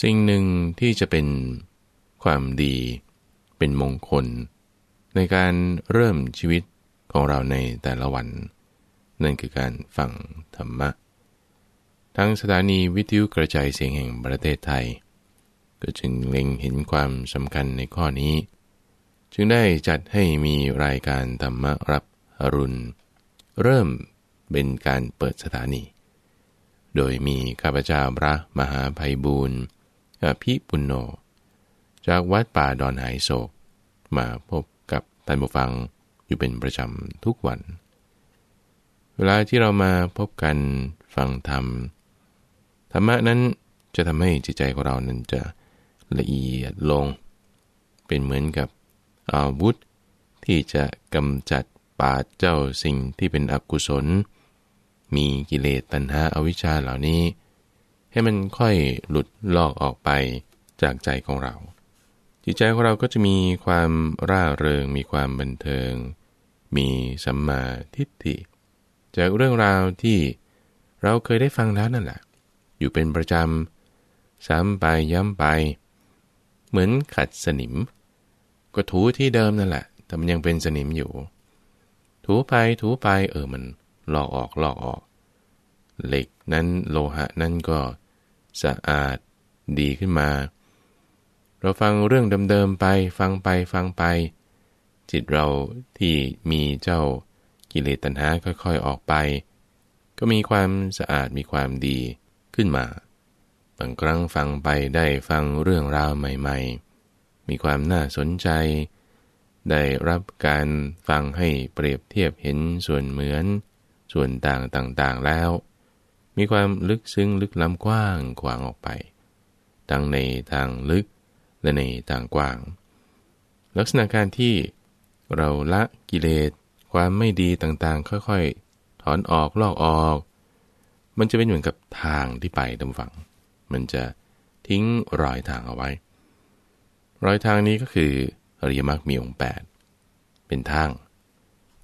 สิ่งหนึ่งที่จะเป็นความดีเป็นมงคล ในการเริ่มชีวิตของเราในแต่ละวันนั่นคือการฟังธรรมะทั้งสถานีวิทยุกระจายเสียงแห่งประเทศไทย ก็จึงเล็งเห็นความสำคัญในข้อนี้ จึงได้จัดให้มีรายการธรรมรับอรุณเริ่มเป็นการเปิดสถานี โดยมีข้าพเจ้าพระมหาภัยบูรณ์อภิปุณโญจากวัดป่าดอนหายโศก มาพบกับท่านผู้ฟังอยู่เป็นประจำทุกวัน เวลาที่เรามาพบกันฟังธรรม ธรรมะนั้นจะทำให้จิตใจของเรานั้นจะละเอียดลง เป็นเหมือนกับอาวุธที่จะกำจัดปาดเจ้าสิ่งที่เป็นอกุศล มีกิเลสตัณหาอาวิชชาเหล่านี้ให้มันค่อยหลุดลอกออกไปจากใจของเราจิตใจของเราก็จะมีความร่าเริงมีความบันเทิง มีสัมมาทิฏฐิจากเรื่องราวที่เราเคยได้ฟังแล้วนั่นแหละอยู่เป็นประจำซ้ำไปย้ำไป เหมือนขัดสนิม ก็ถูที่เดิมนั่นแหละแต่มันยังเป็นสนิมอยู่ ถูไปถูไปเออมันลอกออกลอกออกเหล็กนั้นโลหะนั้นก็สะอาดดีขึ้นมา เราฟังเรื่องเดิมๆไปฟังไปฟังไป จิตเราที่มีเจ้ากิเลสตัณหาค่อย ๆออกไป ก็มีความสะอาดมีความดีขึ้นมาบางครั้งฟังไปได้ฟังเรื่องราวใหม่ๆ มีความน่าสนใจ ได้รับการฟังให้เปรียบเทียบเห็นส่วนเหมือน ส่วนต่างต่าง ๆแล้วมีความลึกซึ้งลึกล้ำกว้างขวางออกไป ทั้งในทางลึกและในทางกว้าง ลักษณะการที่เราละกิเลส ความไม่ดีต่างๆ ค่อยๆ ถอนออกลอกออก มันจะเป็นเหมือนกับทางที่ไปดำฝังมันจะทิ้งรอยทางเอาไว้ รอยทางนี้ก็คืออริยมรรคมีองค์8เป็นทาง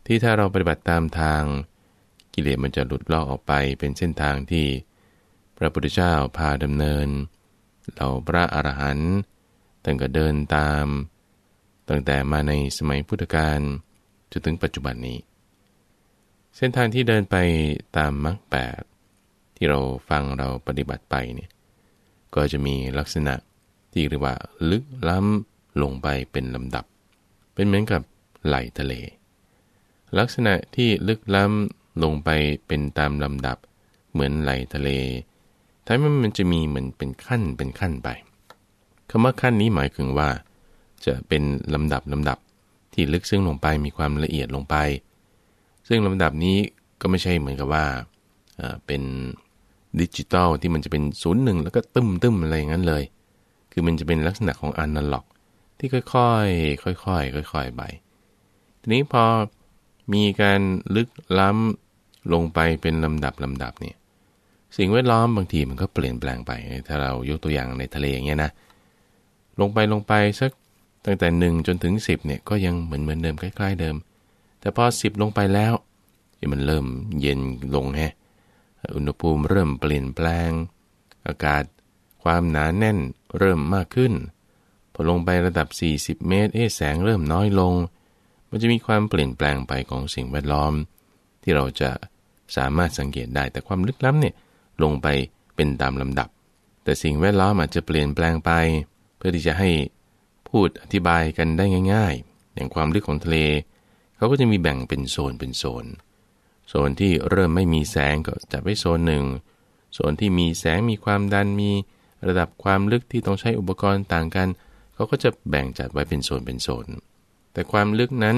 ที่ถ้าเราปฏิบัติตามทางิเลสมันจะหลุดลอกออกไปเป็นเส้นทางที่พระพุทธเจ้าพาดำเนินเหล่าพระอรหันต์ตั้งแต่เดินตาม ตั้งแต่มาในสมัยพุทธกาลจนถึงปัจจุบันนี้ เส้นทางที่เดินไปตามมรรคแปดที่เราฟังเราปฏิบัติไปเนี่ยก็จะมีลักษณะที่เรียกว่าลึกล้ำลงไปเป็นลำดับ เป็นเหมือนกับไหลทะเล ลักษณะที่ลึกล้ำลงไปเป็นตามลำดับเหมือนไหลทะเลทำให้มันจะมีเหมือนเป็นขั้นเป็นขั้นไปคำว่าขั้นนี้หมายถึงว่า จะเป็นลำดับลำดับที่ลึกซึ้งลงไปมีความละเอียดลงไป ซึ่งลำดับนี้ก็ไม่ใช่เหมือนกับว่าเป็นดิจิตอลที่มันจะเป็นศูนย์หนึ่งแล้วก็ตึมตึมอะไรงั้นเลย คือมันจะเป็นลักษณะของอนาล็อกที่ค่อยๆค่อยๆค่อยๆไป ทีนี้พอมีการลึกล้ำลงไปเป็นลำดับลำดับเนี่ยสิ่งแวดล้อมบางทีมันก็เปลี่ยนแปลงไปถ้าเรายกตัวอย่างในทะเลอย่างเงี้ยนะลงไปลงไปสักตั้งแต่ 1 จนถึง 10เนี่ยก็ยังเหมือนเหมือนเดิมใกล้ๆเดิม แต่พอ10ลงไปแล้ว มันเริ่มเย็นลงแฮะอุณหภูมิเริ่มเปลี่ยนแปลง อากาศความหนาแน่นเริ่มมากขึ้น พอลงไประดับ 40 เมตรเอ๊แสงเริ่มน้อยลง มันจะมีความเปลี่ยนแปลงไปของสิ่งแวดล้อมที่เราจะสามารถสังเกตได้แต่ความลึกล้ำเนี่ยลงไปเป็นตามลำดับ แต่สิ่งแวดล้อมอาจจะเปลี่ยนแปลงไป เพื่อที่จะให้พูดอธิบายกันได้ง่ายๆอย่างความลึกของทะเลเขาก็จะมีแบ่งเป็นโซนเป็นโซนโซนที่เริ่มไม่มีแสงก็จะไปโซนหนึ่งโซนที่มีแสงมีความดันมีระดับความลึกที่ต้องใช้อุปกรณ์ต่างกันเขาก็จะแบ่งจัดไว้เป็นโซนเป็นโซนแต่ความลึกนั้น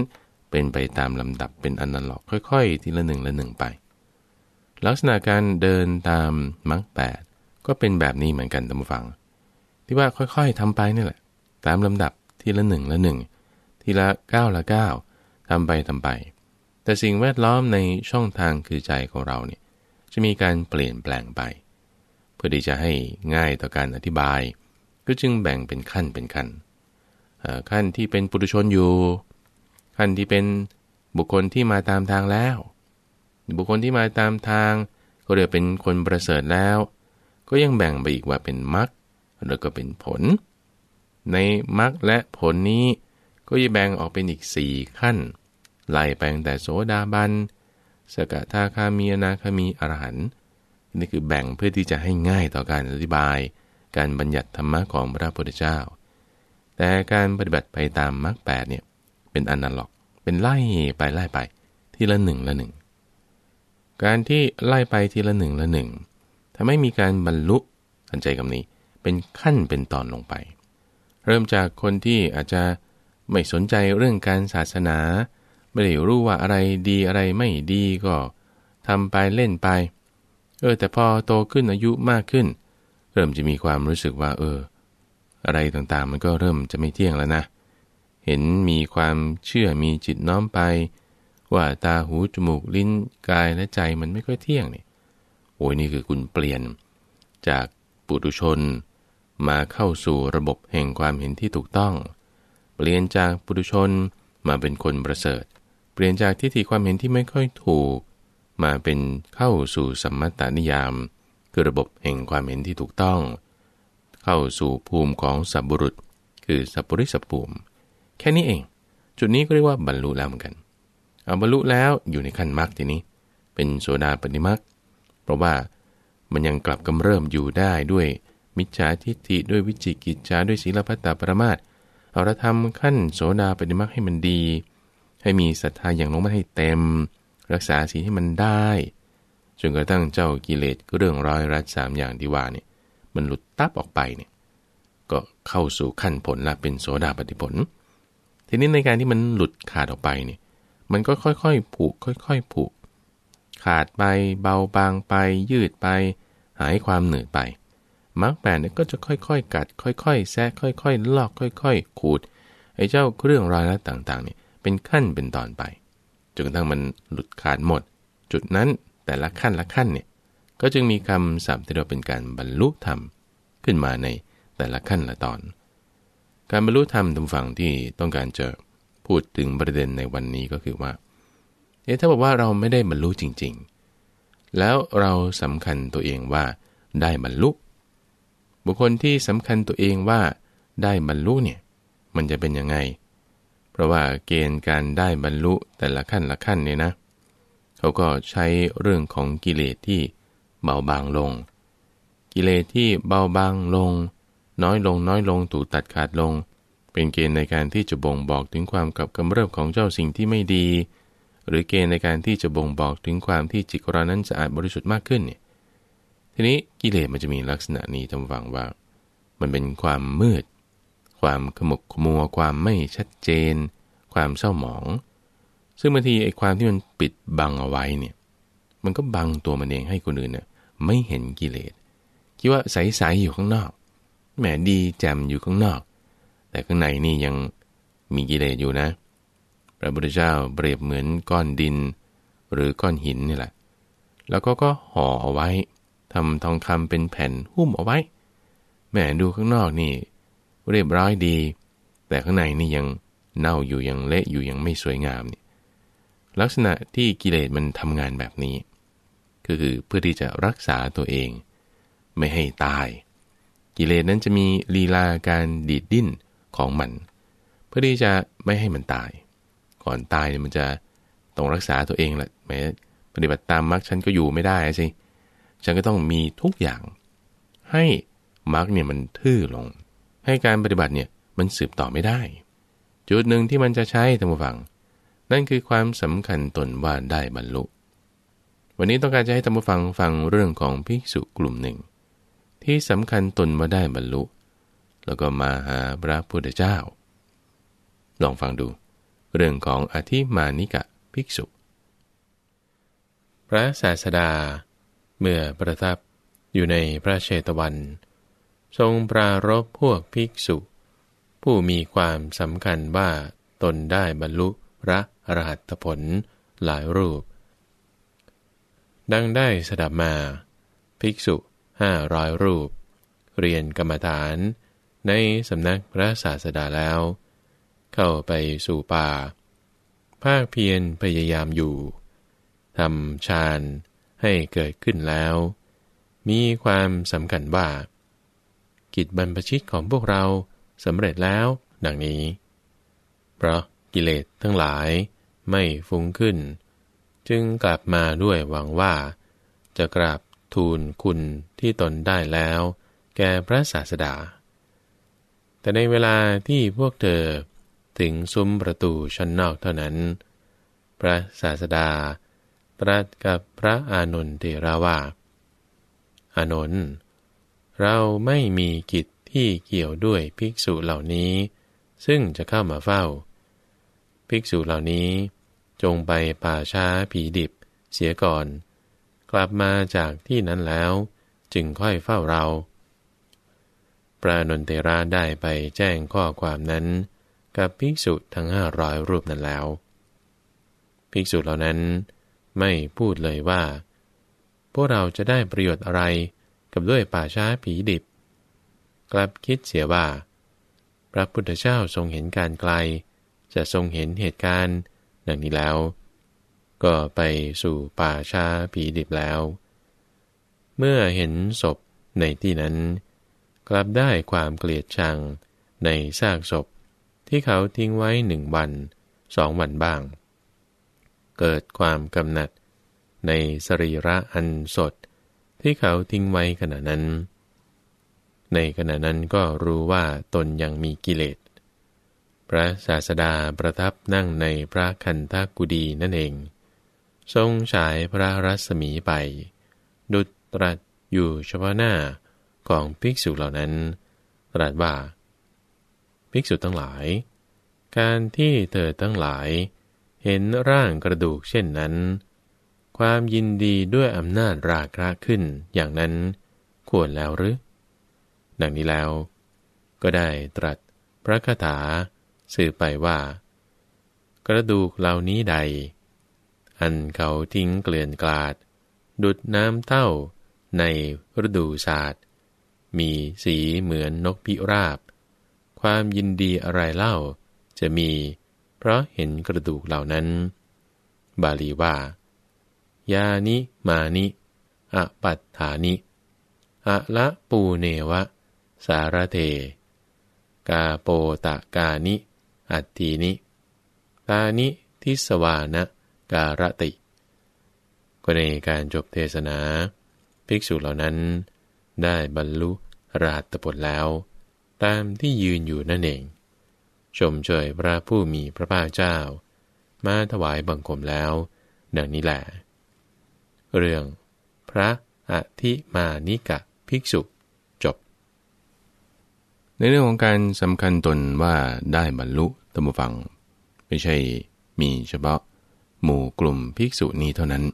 เป็นไปตามลำดับเป็นอนันต์หลอก ค่อยๆทีละหนึ่งละหนึ่งไปลักษณะการเดินตามมรรคแปดก็เป็นแบบนี้เหมือนกันตามฟัง ที่ว่าค่อยๆทำไปนี่แหละ ตามลำดับทีละหนึ่งละหนึ่งทีละก้าละก้าทำไปทำไป แต่สิ่งแวดล้อมในช่องทางคือใจของเราเนี่ย จะมีการเปลี่ยนแปลงไปเพื่อที่จะให้ง่ายต่อการอธิบาย ก็จึงแบ่งเป็นขั้นเป็นขั้นขั้นที่เป็นปุถุชนอยู่ ขั้นที่เป็นบุคคลที่มาตามทางแล้วบุคคลที่มาตามทาง ก็เรียกเป็นคนประเสริฐแล้ว ก็ยังแบ่งไปอีกว่าเป็นมรรคแล้วก็เป็นผล ในมรรคและผลนี้ก็จะแบ่งออกเป็นอีก 4 ขั้น ไล่ไปตั้งแต่โสดาบัน สกทาคามีอนาคามีอรหันต์นี่คือแบ่งเพื่อที่จะให้ง่ายต่อการอธิบายการบัญญัติธรรมะของพระพุทธเจ้า แต่การปฏิบัติไปตามมรรคแปดเนี่ยเป็นอนนาล็อก เป็นไล่ไปไล่ไปทีละหนึ่งละหนึ่งการที่ไล่ไปทีละหนึ่งละหนึ่งทำให้มีการบรรลุทันใจกำนี้ เป็นขั้นเป็นตอนลงไป เริ่มจากคนที่อาจจะไม่สนใจเรื่องการศาสนา ไม่ได้รู้ว่าอะไรดีอะไรไม่ดีก็ทำไปเล่นไป เออ แต่พอโตขึ้นอายุมากขึ้น เริ่มจะมีความรู้สึกว่า เออ อะไรต่างๆมันก็เริ่มจะไม่เที่ยงแล้วนะ เห็นมีความเชื่อมีจิตน้อมไปว่าตาหูจมูกลิ้นกายและใจมันไม่ค่อยเที่ยงนี่ โอ้ยนี่คือคุณเปลี่ยนจากปุถุชน มาเข้าสู่ระบบแห่งความเห็นที่ถูกต้อง เปลี่ยนจากปุถุชนมาเป็นคนประเสริฐ เปลี่ยนจากทิฏฐิความเห็นที่ไม่ค่อยถูก มาเป็นเข้าสู่สัมมตานิยาม คือระบบแห่งความเห็นที่ถูกต้อง เข้าสู่ภูมิของสัพบุรุษคือสัพปริสัพภูมิ แค่นี้เอง จุดนี้ก็เรียกว่าบรรลุแล้วเหมือนกันอาบรรลุแล้วอยู่ในขั้นมรรคทีนี้ เป็นโสดาปฏิมรรคเพราะว่ามันยังกลับกำเริ่มอยู่ได้ด้วยมิจฉาทิฏฐิด้วยวิจิกิจฉาด้วยศีลพัตตาปรมาตเอาละทำขั้นโสดาปฏิมรรคให้มันดี ให้มีศรัทธาอย่างลงมาให้เต็ม รักษาศีลให้มันได้จนกระทั่งเจ้ากิเลสก็เรื่องร้อยรัดสามอย่างที่ว่าเนี่ยมันหลุดตับออกไปเนี่ยก็เข้าสู่ขั้นผลละเป็นโสดาปฏิผล ทีนี้ในการที่มันหลุดขาดออกไปเนี่ยมันก็ค่อย ๆผุค่อยๆผุขาดไปเบาบางไป ยืดไป หายความเหนื่อยไปมาร์กแปดเนี่ยก็จะค่อยๆกัด ค่อยๆแซะค่อย ๆ ลอก ค่อยๆขูดไอ้เจ้าเครื่องรอยละต่างๆเนี่ยเป็นขั้นเป็นตอนไปจนกระทั่งมันหลุดขาดหมด จุดนั้นแต่ละขั้นละขั้นเนี่ยก็จึงมีคำสับทที่เราเป็นการบรรลุธรรมขึ้นมาในแต่ละขั้นละตอน การบรรลุธรรมทุกฝั่งที่ต้องการเจอพูดถึงประเด็นในวันนี้ก็คือว่า เอ๊ะ ถ้าบอกว่าเราไม่ได้บรรลุจริงๆ แล้วเราสำคัญตัวเองว่า ได้บรรลุ บุคคลที่สำคัญตัวเองว่า ได้บรรลุเนี่ย มันจะเป็นยังไง เพราะว่าเกณฑ์การได้บรรลุแต่ละขั้นละขั้นเนี่ยนะ เขาก็ใช้เรื่องของกิเลสที่เบาบางลง กิเลสที่เบาบางลง น้อยลงน้อยลงถูกตัดขาดลงเป็นเกณฑ์ในการที่จะบ่งบอกถึงความกับกำเริบของเจ้าสิ่งที่ไม่ดี หรือเกณฑ์ในการที่จะบ่งบอกถึงความที่จิตเรานั้นสะอาดบริสุทธิ์มากขึ้นเนี่ยทีนี้กิเลสมันจะมีลักษณะนี้จำฝังว่า มันเป็นความมืด ความขมุกขมัว ความไม่ชัดเจน ความเศร้าหมอง ซึ่งบางทีไอ้ความที่มันปิดบังเอาไว้เนี่ยมันก็บังตัวมันเองให้คนอื่นเนี่ยไม่เห็นกิเลสคิดว่าใสๆอยู่ข้างนอกแหมดีแจ่มอยู่ข้างนอกแต่ข้างในนี่ยังมีกิเลสอยู่นะ พระพุทธเจ้าเปรียบเหมือนก้อนดิน หรือก้อนหินนี่แหละ แล้วก็ก็ห่อเอาไว้ทำทองคำเป็นแผ่นหุ้มเอาไว้แหมดูข้างนอกนี่เรียบร้อยดี แต่ข้างในนี่ยังเน่าอยู่ ยังเละอยู่ยังไม่สวยงามนี่ลักษณะที่กิเลสมันทำงานแบบนี้ ก็คือเพื่อที่จะรักษาตัวเอง ไม่ให้ตาย กิเลสนั้นจะมีลีลาการดีดดิ้นของมัน เพื่อที่จะไม่ให้มันตาย ก่อนตายเนี่ยมันจะต้องรักษาตัวเองแหละแม้ปฏิบัติตามมรรคฉันก็อยู่ไม่ได้สิฉันก็ต้องมีทุกอย่าง ให้มรรคเนี่ยมันทื่อลง ให้การปฏิบัติเนี่ยมันสืบต่อไม่ได้ จุดหนึ่งที่มันจะใช้ธรรมฟัง นั่นคือความสำคัญตนว่าได้บรรลุ วันนี้ต้องการจะให้ธรรมฟังฟังเรื่องของภิกษุกลุ่มหนึ่ง ที่สำคัญตนว่าได้บรรลุเแล้วก็มาหาพระพุทธเจ้าลองฟังดู เรื่องของอธิมานิกะภิกษุ พระศาสดาเมื่อประทับอยู่ในพระเชตวัน ทรงปรารบพวกภิกษุ ผู้มีความสำคัญว่า ตนได้บรรลุพระอรหัตผลหลายรูป ดังได้สดับมา ภิกษุห้าร้อยรูป เรียนกรรมฐานในสำนักพระศาสดาแล้ว เข้าไปสู่ป่า ภาคเพียรพยายามอยู่ทำฌานให้เกิดขึ้นแล้ว มีความสำคัญว่ากิจบรรพชิตของพวกเราสำเร็จแล้วดังนี้ เพราะกิเลสทั้งหลายไม่ฟุ้งขึ้น จึงกลับมาด้วยหวังว่า จะกราบทูลคุณที่ตนได้แล้ว แก่พระศาสดาแต่ในเวลาที่พวกเธอ ถึงซุ้มประตูชั้นนอกเท่านั้น พระศาสดา ตรัสกับพระอานนท์เทราว่า อานนท์เราไม่มีกิจที่เกี่ยวด้วยภิกษุเหล่านี้ ซึ่งจะเข้ามาเฝ้า ภิกษุเหล่านี้จงไปป่าช้าผีดิบเสียก่อน กลับมาจากที่นั้นแล้ว จึงค่อยเฝ้าเราพระนนเทระได้ไปแจ้งข้อความนั้น กับภิกษุทั้งห้าร้อยรูปนั้นแล้ว ภิกษุเหล่านั้นไม่พูดเลยว่า พวกเราจะได้ประโยชน์อะไรกับด้วยป่าช้าผีดิบ กลับคิดเสียว่าพระพุทธเจ้าทรงเห็นการไกล จะทรงเห็นเหตุการณ์ดังนี้แล้ว ก็ไปสู่ป่าช้าผีดิบแล้ว เมื่อเห็นศพในที่นั้นกลับได้ความเกลียดชังในซากศพที่เขาทิ้งไว้หนึ่งวัน สองวันบ้าง เกิดความกำหนัดในสรีระอันสดที่เขาทิ้งไว้ขณะนั้น ในขณะนั้นก็รู้ว่าตนยังมีกิเลส พระศาสดาประทับนั่งในพระคันธกุดีนั่นเอง ทรงฉายพระรัศมีไป ดุจตรัสอยู่เฉพาะหน้าของภิกษุเหล่านั้นตรัสว่า ภิกษุทั้งหลาย การที่เธอทั้งหลายเห็นร่างกระดูกเช่นนั้น ความยินดีด้วยอำนาจราคะขึ้นอย่างนั้นควรแล้วหรือ ดังนี้แล้ว ก็ได้ตรัสพระคาถา สื่อไปว่า กระดูกเหล่านี้ใด อันเขาทิ้งเกลื่อนกลาด ดุดน้ำเต้าในฤดูศาสตร์มีสีเหมือนนกพิราบ ความยินดีอะไรเล่าจะมีเพราะเห็นกระดูกเหล่านั้น บาลีว่า ยานิมานิ อปัตฐานิอะละปูเนวะ สารเท กาโปตะกานิ อัตตินิตานิทิสวานะ การติ ก็ในการจบเทศนา ภิกษุเหล่านั้นได้บรรลุราตผลแล้ว ตามที่ยืนอยู่นั่นเอง ชมเชยพระผู้มีพระภาคเจ้ามาถวายบังคมแล้ว ดังนี้แหละ เรื่อง พระอธิมานิกะภิกษุจบ ในเรื่องของการสำคัญตนว่าได้บรรลุตมฟัง ไม่ใช่มีเฉพาะ หมู่กลุ่มภิกษุนี้เท่านั้น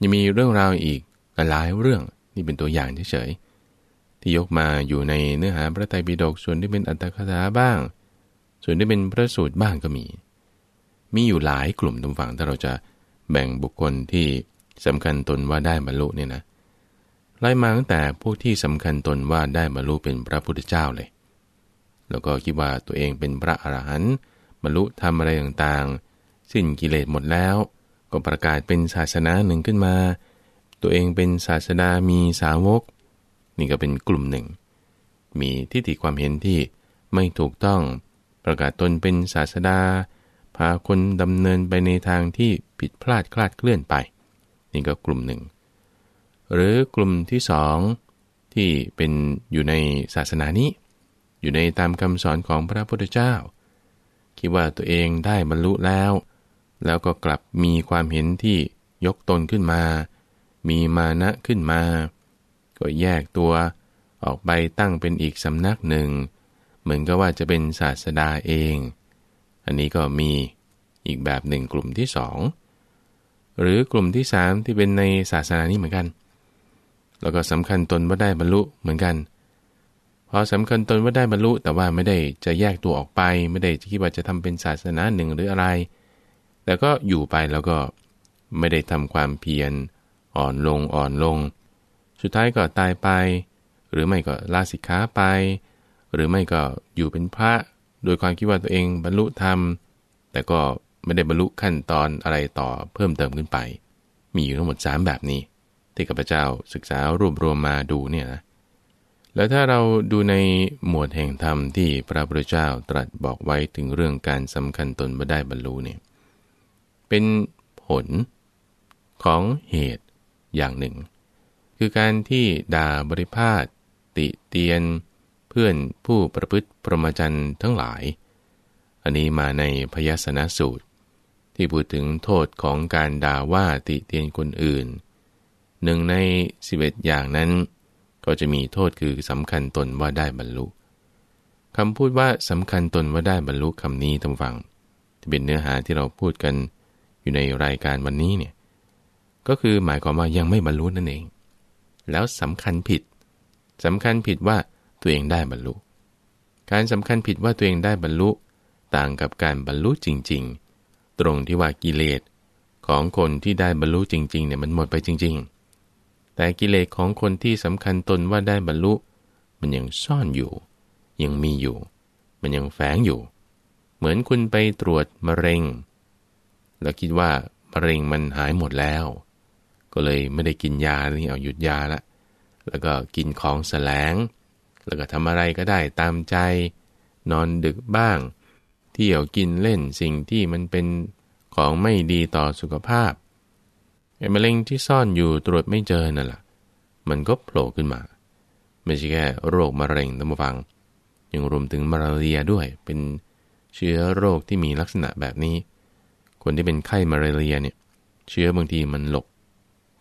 ยังมีเรื่องราวอีกหลายเรื่องี่เป็นตัวอย่างเฉยๆที่ยกมาอยู่ในเนื้อหาพระไตรปิฎกส่วนที่เป็นอัตถคถาบ้าง ส่วนที่เป็นพระสูตรบ้างก็มี มีอยู่หลายกลุ่มตรงฝั่งถ้าเราจะแบ่งบุคคลที่สำคัญตนว่าได้บรรลุเนี่ยนะ ไล่มาตั้งแต่พวกที่สำคัญตนว่าได้บรรลุเป็นพระพุทธเจ้าเลย แล้วก็คิดว่าตัวเองเป็นพระอรหันต์บรรลุทำอะไรต่างๆ สิ้นกิเลสหมดแล้ว ก็ประกาศเป็นศาสนาหนึ่งขึ้นมาตัวเองเป็นศาสดามีสาวก นี่ก็เป็นกลุ่มหนึ่ง มีทิฏฐิความเห็นที่ไม่ถูกต้องประกาศตนเป็นศาสดา พาคนดำเนินไปในทางที่ผิดพลาดคลาดเคลื่อนไป นี่ก็กลุ่มหนึ่ง หรือกลุ่มที่สองที่เป็นอยู่ในศาสนานี้ อยู่ในตามคำสอนของพระพุทธเจ้า คิดว่าตัวเองได้บรรลุแล้ว แล้วก็กลับมีความเห็นที่ยกตนขึ้นมามีมานะขึ้นมา ก็แยกตัวออกไปตั้งเป็นอีกสำนักหนึ่ง เหมือนก็ว่าจะเป็นศาสดาเอง อันนี้ก็มีอีกแบบหนึ่งกลุ่มที่สอง หรือกลุ่มที่สามที่เป็นในศาสนานี้เหมือนกัน แล้วก็สำคัญตนว่าได้บรรลุเหมือนกัน พอสำคัญตนว่าได้บรรลุแต่ว่าไม่ได้จะแยกตัวออกไป ไม่ได้จะคิดว่าจะทำเป็นศาสนาหนึ่งหรืออะไร แต่ก็อยู่ไปแล้วก็ไม่ได้ทำความเพียรอ่อนลงอ่อนลง สุดท้ายก็ตายไป หรือไม่ก็ลาสิกขาไป หรือไม่ก็อยู่เป็นพระ โดยความคิดว่าตัวเองบรรลุธรรม แต่ก็ไม่ได้บรรลุขั้นตอนอะไรต่อเพิ่มเติมขึ้นไป มีอยู่ทั้งหมด 3 แบบนี้ ที่กัาพเจ้าศึกษารวบรวมมาดูเนี่ยนะแล้วถ้าเราดูในหมวดแห่งธรรมที่พระพุทธเจ้าตรัสบอกไว้ถึงเรื่องการสำคัญตนม่ได้บรรลุเนี่ยเป็นผลของเหตุอย่างหนึ่ง คือการที่ด่าบริพาทติเตียน เพื่อนผู้ประพฤติพรหมจรรย์ทั้งหลาย อันนี้มาในพยาสนะสูตร ที่พูดถึงโทษของการด่าว่าติเตียนคนอื่น หนึ่งในสิบเอ็ดอย่างนั้น ก็จะมีโทษคือสำคัญตนว่าได้บรรลุคำพูดว่าสำคัญตนว่าได้บรรลุคำนี้ทำฟังจะเป็นเนื้อหาที่เราพูดกันอยู่ในรายการวันนี้เนี่ยก็คือหมายความว่ายังไม่บรรลุนั่นเอง แล้วสำคัญผิด สำคัญผิดว่าตัวเองได้บรรลุ การสำคัญผิดว่าตัวเองได้บรรลุต่างกับการบรรลุจริงๆ ตรงที่ว่ากิเลสของคนที่ได้บรรลุจริงๆเนี่ยมันหมดไปจริง ๆ แต่กิเลสของคนที่สำคัญตนว่าได้บรรลุ มันยังซ่อนอยู่ ยังมีอยู่ มันยังแฝงอยู่ เหมือนคุณไปตรวจมะเร็ง แล้วคิดว่ามะเร็งมันหายหมดแล้วก็เลยไม่ได้กินยานี่เอาหยุดยาละ แล้วก็กินของแสลง แล้วก็ทำอะไรก็ได้ตามใจ นอนดึกบ้าง เที่ยวกินเล่นสิ่งที่มันเป็นของไม่ดีต่อสุขภาพไอ้มะเร็งที่ซ่อนอยู่ตรวจไม่เจอนั่นแหละมันก็โผล่ขึ้นมา ไม่ใช่แค่โรคมะเร็งตั้งฟัง ยังรวมถึงมาลาเรียด้วย เป็นเชื้อโรคที่มีลักษณะแบบนี้ คนที่เป็นไข้มาลาเรียเนี่ย เชื้อบางทีมันหลบ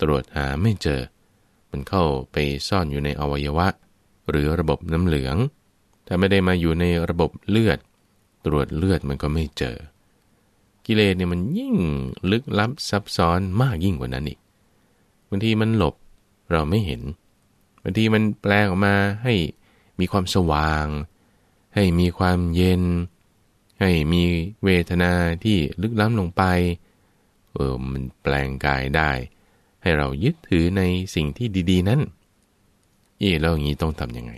ตรวจหาไม่เจอ มันเข้าไปซ่อนอยู่ในอวัยวะ หรือระบบน้ำเหลือง ถ้าไม่ได้มาอยู่ในระบบเลือด ตรวจเลือดมันก็ไม่เจอ กิเลสเนี่ยมันยิ่งลึกลับซับซ้อนมากยิ่งกว่านั้นอีก บางทีมันหลบเราไม่เห็น บางทีมันแปลออกมาให้มีความสว่าง ให้มีความเย็น ให้มีเวทนาที่ลึกล้ำลงไป เออ มันแปลงกายได้ให้เรายึดถือในสิ่งที่ดีๆ นั้น เอ๊แล้วอย่างนี้ต้องทำยังไง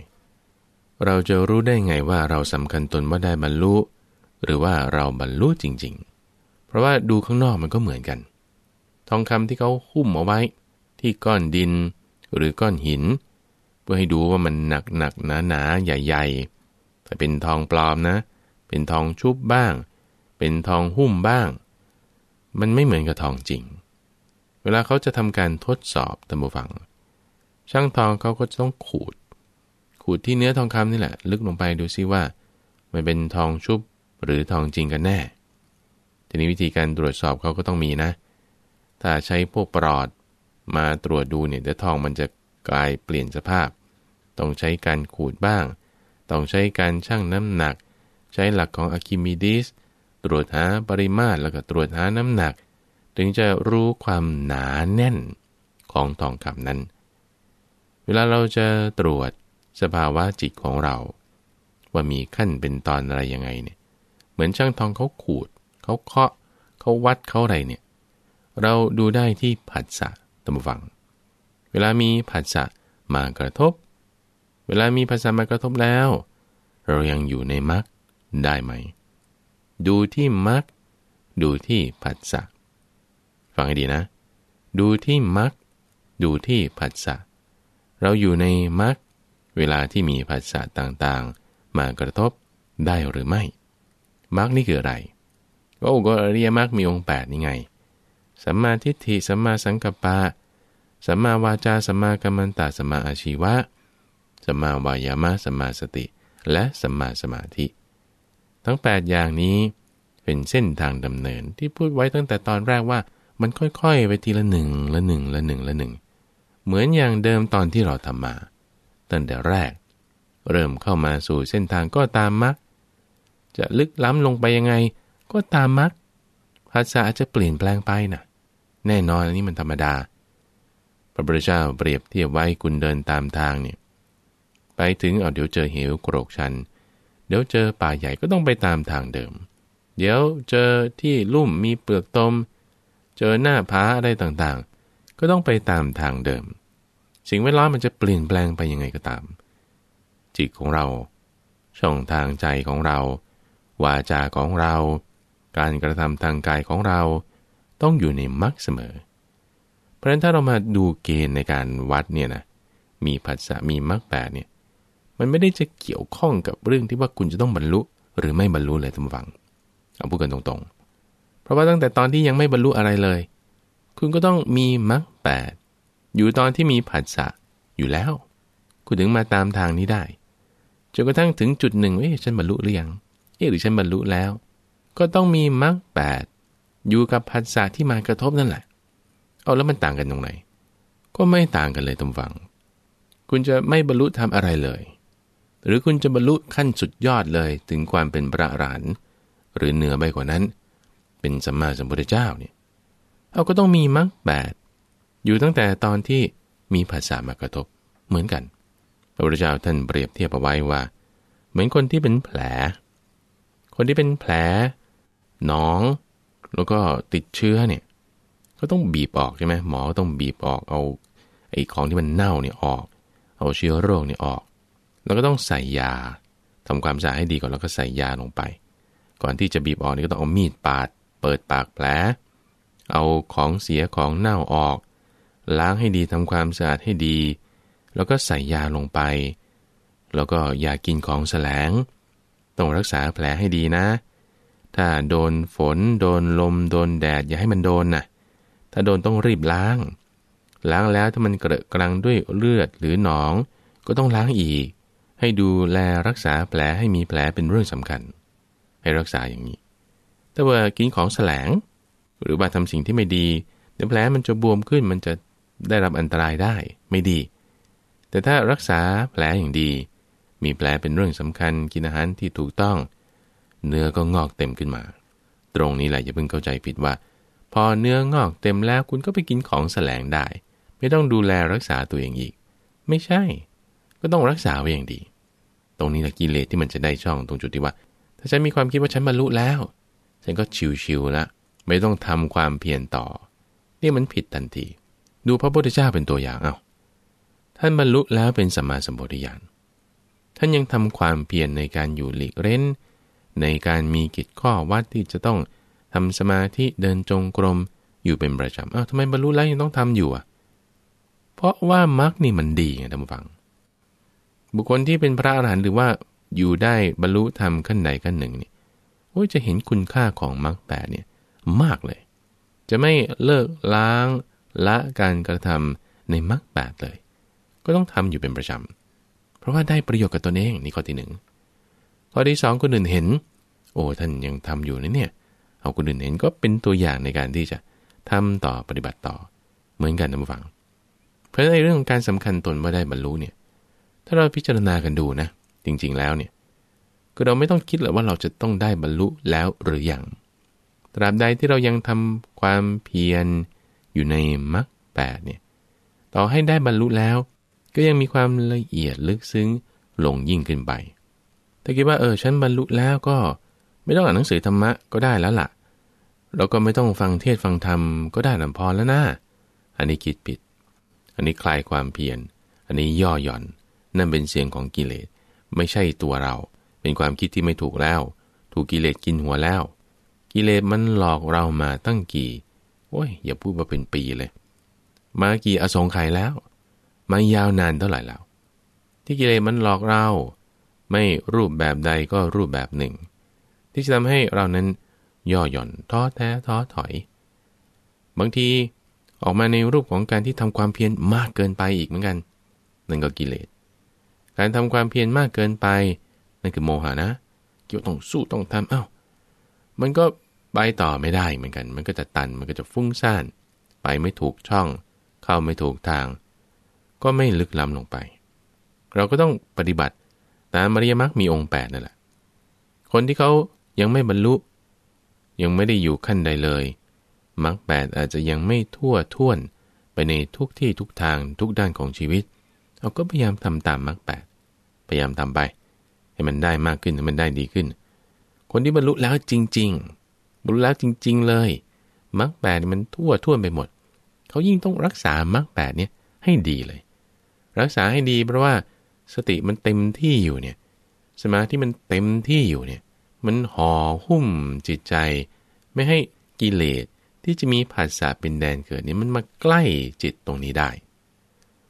เราจะรู้ได้ไงว่าเราสำคัญตนว่าได้บรรลุ หรือว่าเราบรรลุจริง ๆ เพราะว่าดูข้างนอกมันก็เหมือนกัน ทองคำที่เขาหุ้มเอาไว้ ที่ก้อนดินหรือก้อนหิน เพื่อให้ดูว่ามันหนักหนักหนาหนาใหญ่ๆ แต่เป็นทองปลอมนะ เป็นทองชุบบ้าง เป็นทองหุ้มบ้าง มันไม่เหมือนกับทองจริงเวลาเขาจะทำการทดสอบตัมบูฟัง ช่างทองเขาก็ต้องขูดขูดที่เนื้อทองคำนี่แหละลึกลงไปดูซิว่ามันเป็นทองชุบหรือทองจริงกันแน่ทีนี้วิธีการตรวจสอบเขาก็ต้องมีนะถ้าใช้พวกปลอดมาตรวจดูเนี่ยเดี๋ยวทองมันจะกลายเปลี่ยนสภาพ ต้องใช้การขูดบ้าง ต้องใช้การชั่งน้ำหนัก ใช้หลักของอะคิมิดิสตรวจหาปริมาตรแล้วก็ตรวจหาน้ำหนักถึงจะรู้ความหนาแน่นของทองคำนั้น เวลาเราจะตรวจสภาวะจิตของเรา ว่ามีขั้นเป็นตอนอะไรยังไงเนี่ย เหมือนช่างทองเขาขูด เขาเคาะเขาวัดเขาอะไรเนี่ย เราดูได้ที่ผัสสะตมฟัง เวลามีผัสสะมากระทบ เวลามีผัสสะมากระทบแล้ว เรายังอยู่ในมรรคได้ไหม ดูที่มรรคดูที่ผัสสะฟังให้ดีนะ ดูที่มัก ดูที่ผัสสะ เราอยู่ในมัก เวลาที่มีผัสสะต่างๆ มากระทบได้หรือไม่ มักนี่คืออะไรโอ้ก็เรียมักมีองค์8นี่ไงสัมมาทิฏฐิสัมมาสังกัปปะสัมมาวาจาสัมมากัมมันตาสัมมาอาชีวะสัมมาวายามะสัมมาสติ และสัมมาสมาธิ ทั้ง 8 อย่างนี้เป็นเส้นทางดำเนินที่พูดไว้ตั้งแต่ตอนแรกว่ามันค่อย ๆ ไปทีละหนึ่งละหนึ่งละหนึ่งละหนึ่ง เหมือนอย่างเดิมตอนที่เราทำมาตั้งแต่แรก เริ่มเข้ามาสู่เส้นทางก็ตามมักจะลึกล้ำลงไปยังไง ก็ตามมักภาษาจะเปลี่ยนแปลงไปนะ่ะ แน่นอนอันนี้มันธรรมดา พระพุทธเจ้าเปรียบเทียบไว้คุณเดินตามทางเนี่ย ไปถึงเอาเดี๋ยวเจอเหวโกรกชัน เดี๋ยวเจอป่าใหญ่ก็ต้องไปตามทางเดิม เดี๋ยวเจอที่ลุ่มมีเปลือกตมเจอหน้าผาอะไรต่างๆ ก็ต้องไปตามทางเดิม สิ่งแวดล้อมมันจะเปลี่ยนแปลงไปยังไงก็ตาม จิตของเรา ช่องทางใจของเรา วาจาของเรา การกระทำทางกายของเรา ต้องอยู่ในมรรคเสมอ เพราะฉะนั้นถ้าเรามาดูเกณฑ์ในการวัดเนี่ยนะ มีภาษามีมรรคแปดเนี่ย มันไม่ได้จะเกี่ยวข้องกับเรื่องที่ว่าคุณจะต้องบรรลุ หรือไม่บรรลุเลยทั้งฟังเอาพูดกันตรงๆเพราะว่าตั้งแต่ตอนที่ยังไม่บรรลุอะไรเลย คุณก็ต้องมีมรรคแปดอยู่ตอนที่มีผัสสะอยู่แล้ว คุณถึงมาตามทางนี้ได้จนกระทั่งถึงจุดหนึ่งเอ๊ะฉันบรรลุหรือยัง เอ๊ะ หรือฉันบรรลุแล้ว ก็ต้องมีมรรคแปดอยู่กับผัสสะที่มากระทบนั่นแหละ เอาแล้วมันต่างกันตรงไหน ก็ไม่ต่างกันเลยตรงฝัง คุณจะไม่บรรลุทำอะไรเลย หรือคุณจะบรรลุขั้นสุดยอดเลยถึงความเป็นพระอรหันต์หรือเหนือไปกว่านั้นเป็นสัมมาสัมพุทธเจ้าเนี่ยเอาก็ต้องมีมรรคแปดอยู่ตั้งแต่ตอนที่มีภาษามากระทบเหมือนกัน พระพุทธเจ้าท่านเปรียบเทียบเอาไว้ว่า เหมือนคนที่เป็นแผล คนที่เป็นแผล หนอง แล้วก็ติดเชื้อเนี่ย ก็ต้องบีบออกใช่ไหมหมอต้องบีบออกเอาไอ้ของที่มันเน่าเนี่ยออก เอาเชื้อโรคเนี่ยออก แล้วก็ต้องใส่ยาทำความสะอาดให้ดีก่อนแล้วก็ใส่ยาลงไป ก่อนที่จะบีบออกนี่ก็ต้องเอามีดปาดเปิดปากแผล เอาของเสียของเน่าออก ล้างให้ดีทำความสะอาดให้ดี แล้วก็ใส่ยาลงไป แล้วก็อย่ากินของแสลง ต้องรักษาแผลให้ดีนะ ถ้าโดนฝนโดนลมโดนแดดอย่าให้มันโดนนะถ้าโดนต้องรีบล้าง ล้างแล้วถ้ามันเกละกรังด้วยเลือดหรือหนอง ก็ต้องล้างอีก ให้ดูแลรักษาแผลให้มีแผลเป็นเรื่องสำคัญ ให้รักษาอย่างนี้ถ้าว่ากินของแสลง หรือว่าทำสิ่งที่ไม่ดีเดี๋ยวแผลมันจะบวมขึ้นมันจะได้รับอันตรายได้ ไม่ดี แต่ถ้ารักษาแผลอย่างดี มีแผลเป็นเรื่องสำคัญกินอาหารที่ถูกต้อง เนื้อก็งอกเต็มขึ้นมา ตรงนี้แหละอย่าเพิ่งเข้าใจผิดว่า พอเนื้องอกเต็มแล้วคุณก็ไปกินของแสลงได้ ไม่ต้องดูแลรักษาตัวเองอีก ไม่ใช่ ก็ต้องรักษาไว้อย่างดี ตรงนี้แหละกิเลสที่มันจะได้ช่องตรงจุดที่ว่า ถ้าฉันมีความคิดว่าฉันบรรลุแล้วฉันก็ชิวๆละ ไม่ต้องทำความเพียรต่อนี่มันผิดทันที ดูพระพุทธเจ้าเป็นตัวอย่างเอา้าท่านบรรลุแล้วเป็นสัมมาสัมพุทธญาณท่านยังทำความเพียรในการอยู่หลีกเร้น ในการมีกิจข้อวัดที่จะต้องทำสมาธิ เดินจงกรม อยู่เป็นประจำอ้าวทำไมบรรลุแล้วยังต้องทำอยู่อ่ะ เพราะว่ามรรคนี่มันดีไงท่านผู้ฟัง บุคคลที่เป็นพระอรหันต์หรือว่า อยู่ได้บรรลุธรรมขั้นใดขั้นหนึ่งนี่โอ้ยจะเห็นคุณค่าของมรรคแปดเนี่ยมากเลย จะไม่เลิกล้างละการกระทำในมรรคแปดเลย ก็ต้องทำอยู่เป็นประจำเพราะว่าได้ประโยชน์กับตนเองนี่ข้อที่หนึ่งข้อที่สองคนอื่นเห็น โอ้ท่านยังทำอยู่นะเนี่ยเอาคนอื่นเห็นก็เป็นตัวอย่างในการที่จะทำต่อปฏิบัติต่อเหมือนกันนะผู้ฟัง เพราะในเรื่องของการสำคัญตนว่าได้บรรลุเนี่ยถ้าเราพิจารณากันดูนะ จริงๆแล้วเนี่ยคือเราไม่ต้องคิดเลยว่าเราจะต้องได้บรรลุแล้วหรืออยัง ตราบใดที่เรายังทำความเพียรอยู่ในมรรคแปดเนี่ย ต่อให้ได้บรรลุแล้ว ก็ยังมีความละเอียดลึกซึ้งลงยิ่งขึ้นไป ถ้าคิดว่าเออฉันบรรลุแล้วก็ไม่ต้องอ่านหนังสือธรรมะก็ได้แล้วละ่ะเราก็ไม่ต้องฟังเทศฟังธรรมก็ได้ลำพอแล้วนะอันนี้คิดผิด อันนี้คลายความเพียร อันนี้ย่อหย่อน นั่นเป็นเสียงของกิเลส ไม่ใช่ตัวเราเป็นความคิดที่ไม่ถูกแล้ว ถูกกิเลสกินหัวแล้ว กิเลสมันหลอกเรามาตั้งกี่ โอ้ยอย่าพูดว่าเป็นปีเลย มากี่อสงไขยแล้ว มายาวนานเท่าไหร่แล้ว ที่กิเลสมันหลอกเรา ไม่รูปแบบใดก็รูปแบบหนึ่ง ที่จะทำให้เรานั้นย่อหย่อนท้อแท้ท้อถอย บางทีออกมาในรูปของการที่ทำความเพียรมากเกินไปอีกเหมือนกันนั่นก็กิเลส การทำความเพียรมากเกินไปนั่นคือโมหะนะ เกี่ยวต้องสู้ต้องทำเอา้า มันก็ไปต่อไม่ได้เหมือนกัน มันก็จะตัน มันก็จะฟุ้งซ่าน ไปไม่ถูกช่อง เข้าไม่ถูกทาง ก็ไม่ลึกล้ำลงไป เราก็ต้องปฏิบัติตามมารยามักมีองค์8นั่นแหละ คนที่เขายังไม่บรรลุ ยังไม่ได้อยู่ขั้นใดเลย มักแปดอาจจะยังไม่ทั่วท่วนไปในทุกที่ทุกทางทุกด้านของชีวิตเราก็พยายามทำตามมักแปดพยายามทำไปให้มันได้มากขึ้นให้มันได้ดีขึ้น คนที่บรรลุแล้วจริง ๆ บรรลุแล้วจริงๆ เลยมรรคแปดมันทั่วท่วไปหมด เขายิ่งต้องรักษามรรคแปดเนี่ยให้ดีเลย รักษาให้ดีเพราะว่าสติมันเต็มที่อยู่เนี่ยสมาธิมันเต็มที่อยู่เนี่ย มันห่อหุ้มจิตใจ ไม่ให้กิเลสที่จะมีผัสสะเป็นแดนเกิดนี่มันมาใกล้จิตตรงนี้ได้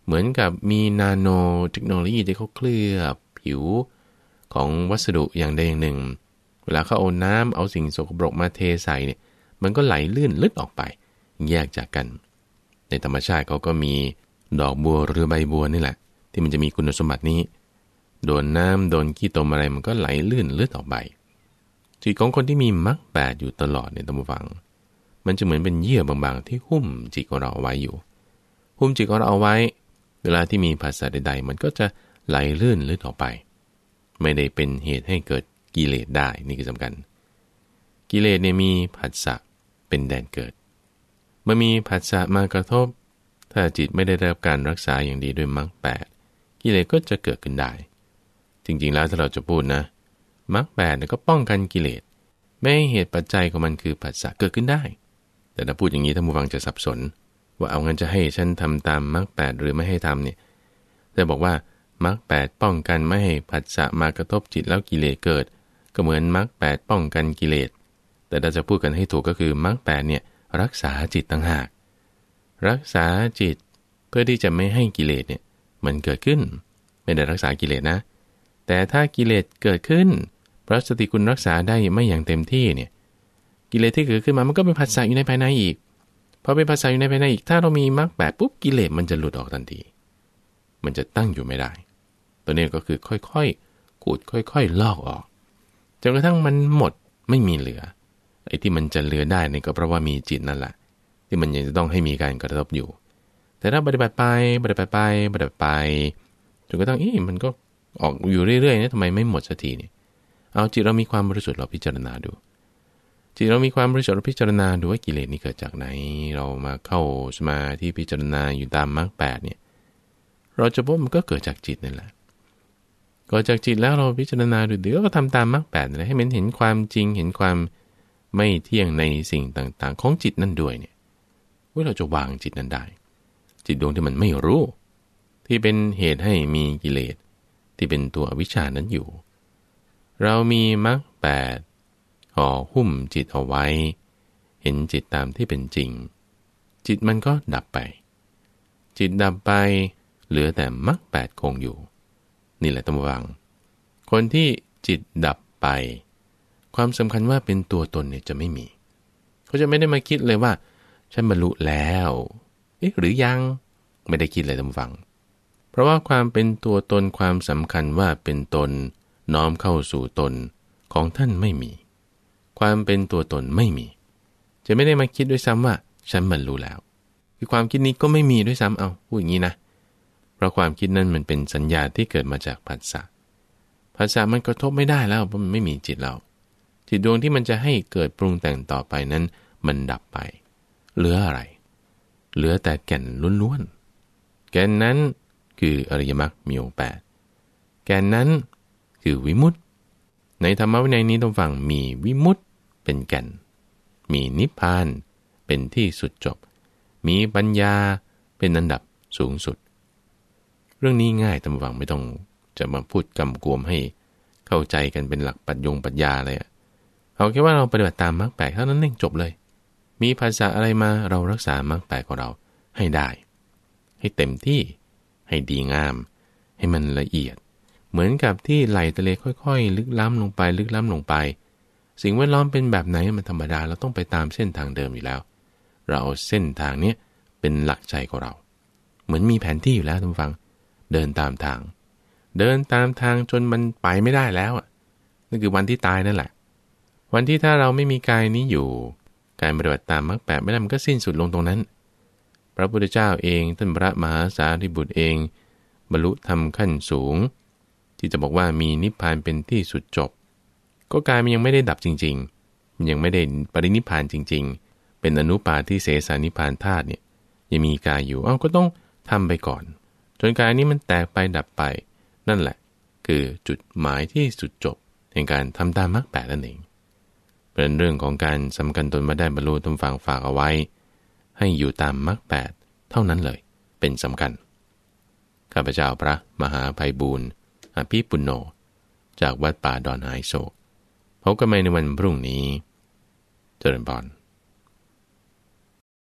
เหมือนกับมีนาโนเทคโนโลยีที่เขาเคลือบผิวของวัสดุอย่างใดอย่างหนึ่ง เวลาเขาเอาน้ำเอาสิ่งสกปรกมาเทใส่เนี่ย มันก็ไหลลื่นลึกออกไป แยกจากกัน ในธรรมชาติเขาก็มีดอกบัวหรือใบบัวนี่แหละ ที่มันจะมีคุณสมบัตินี้ โดนน้ำโดนขี้ตมอะไรมันก็ไหลลื่นลึกออกไปจิตของคนที่มีมรรคแปดอยู่ตลอดในตัมฟังมันจะเหมือนเป็นเยื่อบางๆ ที่หุ้มจิตของเราเอาไว้อยู่ หุ้มจิตของเราเอาไว้ เวลาที่มีภาษาใดๆ มันก็จะไหลลื่นลึกออกไปไม่ได้เป็นเหตุให้เกิดกิเลสได้นี่คือสำคัญกิเลสเนี่ยมีผัสสะเป็นแดนเกิด เมื่อมีผัสสะมากระทบ ถ้าจิตไม่ได้รับการรักษาอย่างดีด้วยมรรคแปดกิเลสก็จะเกิดขึ้นได้ จริงๆแล้วถ้าเราจะพูดนะมรรคแปดก็ป้องกันกิเลส ไม่้เหตุปัจจัยของมันคือผัสสะเกิดขึ้นได้ แต่ถ้าพูดอย่างนี้ท่านผู้ฟังจะสับสน ว่าเอางั้นจะให้ฉันทำตามมรรคแปดหรือไม่ให้ทำเนี่ย แต่บอกว่ามรรคแปดป้องกันไม่ให้ผัสสะมากระทบจิตแล้วกิเลสเกิด ก็เหมือนมรรคแปดป้องกันกิเลสแต่ถ้าจะพูดกันให้ถูกก็คือมรรคแปดเนี่ยรักษาจิตต่างหากรักษาจิตเพื่อที่จะไม่ให้กิเลสเนี่ยมันเกิดขึ้น ไม่ได้รักษากิเลสนะ แต่ถ้ากิเลสเกิดขึ้นพระสติคุณรักษาได้ไม่อย่างเต็มที่เนี่ยกิเลสที่เกิดขึ้นมามันก็เป็นัาสะอยู่ในภายในอีกพอเป็นัาสะอยู่ในภายในอีก ถ้าเรามีมรรคแปดปุ๊บกิเลสมันจะหลุดออกทันทีมันจะตั้งอยู่ไม่ได้ตัวนี้ก็คือค่อยๆขูดค่อยๆลอกออกจนกระทั่งมันหมดไม่มีเหลือไอ้ที่มันจะเหลือได้นี่ก็เพราะว่ามีจิตนั่นแหละที่มันยังจะต้องให้มีการกระทบอยู่ แต่ถ้าปฏิบัติไปปฏิบัติไปปฏิบัติไปจนกระทั่งอีมันก็ออกอยู่เรื่อยๆนะทำไมไม่หมดสักทีเนี่ยเอาจิตเรามีความบริสุทธิ์เราพิจารณาดู จิตเรามีความบริสุทธิ์เราพิจารณาดูว่ากิเลสนี้เกิดจากไหน เรามาเข้าสมาธิพิจารณาอยู่ตามมรรคแปดเนี่ยเราจะพบมันก็เกิดจากจิตนั่นแหละกิดจากจิตแล้วเราพิจารณาดูเดี๋ยวก็ทำตามมรรคแปดะให้มันเห็นความจริงเห็นความไม่เที่ยงในสิ่งต่างๆ ของจิตนั่นด้วยเนี่ยว่าเราจะวางจิตนั้นได้จิตดวงที่มันไม่รู้ ที่เป็นเหตุให้มีกิเลส ที่เป็นตัววิชานั้นอยู่ เรามีมรรคแปดห่อหุ้มจิตเอาไว้ เห็นจิตตามที่เป็นจริง จิตมันก็ดับไป จิตดับไป เหลือแต่มรรคแปดคงอยู่นี่แหละต้มบระวัง คนที่จิตดับไป ความสำคัญว่าเป็นตัวตนเนี่ยจะไม่มี เขาจะไม่ได้มาคิดเลยว่า ฉันบรรลุแล้วเอ๊ะหรือยังไม่ได้คิดเลยตัาบฟัง เพราะว่าความเป็นตัวตนความสำคัญว่าเป็นตนน้อมเข้าสู่ตนของท่านไม่มี ความเป็นตัวตนไม่มี จะไม่ได้มาคิดด้วยซ้ำว่าฉันบรรลุแล้ว คือความคิดนี้ก็ไม่มีด้วยซ้ำเอาพูดอย่างนี้นะราะความคิดนั่นมันเป็นสัญญาที่เกิดมาจากผัสสะผัสสะมันกระทบไม่ได้แล้วเพราะมันไม่มีจิตเราจิตดวงที่มันจะให้เกิดปรุงแต่งต่อไปนั้นมันดับไป เหลืออะไร เหลือแต่แก่นล้วนๆแก่นนั้นคืออริยมรรคมีองค์แปดแก่นนั้นคือวิมุตติ ในธรรมวินัยนี้ต้องฟังมีวิมุตติ เป็นแก่น มีนิพพาน เป็นที่สุดจบ มีปัญญาเป็นอันดับสูงสุดเรื่องนี้ง่ายตำวังไม่ต้องจะมาพูดกำกวมให้ เข้าใจกันเป็นหลักปัจยงปัญญาเลย เอาแค่ว่าเราปฏิบัติตามมรรคแปดเท่านั้นเองจบเลย มีภาษาอะไรมาเรารักษามรรคแปดของเราให้ได้ ให้เต็มที่ ให้ดีงาม ให้มันละเอียด เหมือนกับที่ไหลทะเลค่อยๆ ลึกล้ำลงไปลึกล้ำลงไป สิ่งแวดล้อมเป็นแบบไหนมันธรรมดาเราต้องไปตามเส้นทางเดิมอยู่แล้ว เราเอาเส้นทางเนี้ยเป็นหลักใจของเรา เหมือนมีแผนที่อยู่แล้วท่านฟังเดินตามทาง เดินตามทางจนมันไปไม่ได้แล้วนั่นคือวันที่ตายนั่นแหละ วันที่ถ้าเราไม่มีกายนี้อยู่ การปฏิบัติตามมรรคแปดไม่ได้มันก็สิ้นสุดลงตรงนั้น พระพุทธเจ้าเองท่านพระมหาสารีบุตรเองบรรลุธรรมขั้นสูง ที่จะบอกว่ามีนิพพานเป็นที่สุดจบ ก็กายมันยังไม่ได้ดับจริงๆมันยังไม่ได้ปรินิพพานจริง ๆ เป็นอนุปาที่เสสานิพพานธาตุเนี่ยยังมีกายอยู่เอ้าก็ต้องทำไปก่อนจนกายนี้มันแตกไปดับไปนั่นแหละ คือจุดหมายที่สุดจบแห่งการทำตามมรรคแปดนั่นเองเป็นเรื่องของการสำคัญตนมาได้บรรลุทำฝังฝากเอาไว้ ให้อยู่ตามมรรคแปดเท่านั้นเลย เป็นสำคัญ ข้าพเจ้าพระมหาภัยบูรณ์อภิปุโน จากวัดป่าดอนหายโศกพบกันใหม่ในวันพรุ่งนี้ เจริญพร